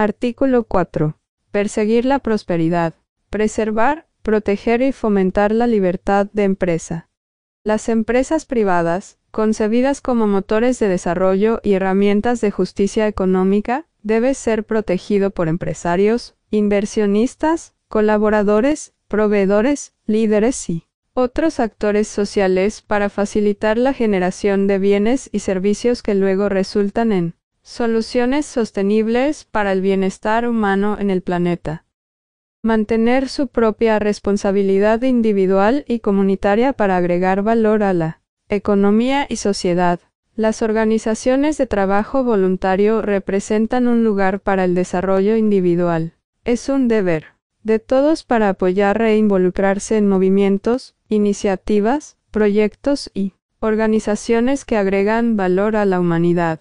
Artículo 4. Perseguir la prosperidad. Preservar, proteger y fomentar la libertad de empresa. Las empresas privadas, concebidas como motores de desarrollo y herramientas de justicia económica, debe ser protegido por empresarios, inversionistas, colaboradores, proveedores, líderes y otros actores sociales para facilitar la generación de bienes y servicios que luego resultan en Soluciones sostenibles para el bienestar humano en el planeta. Mantener su propia responsabilidad individual y comunitaria para agregar valor a la economía y sociedad. Las organizaciones de trabajo voluntario representan un lugar para el desarrollo individual. Es un deber de todos para apoyar e involucrarse en movimientos, iniciativas, proyectos y organizaciones que agregan valor a la humanidad.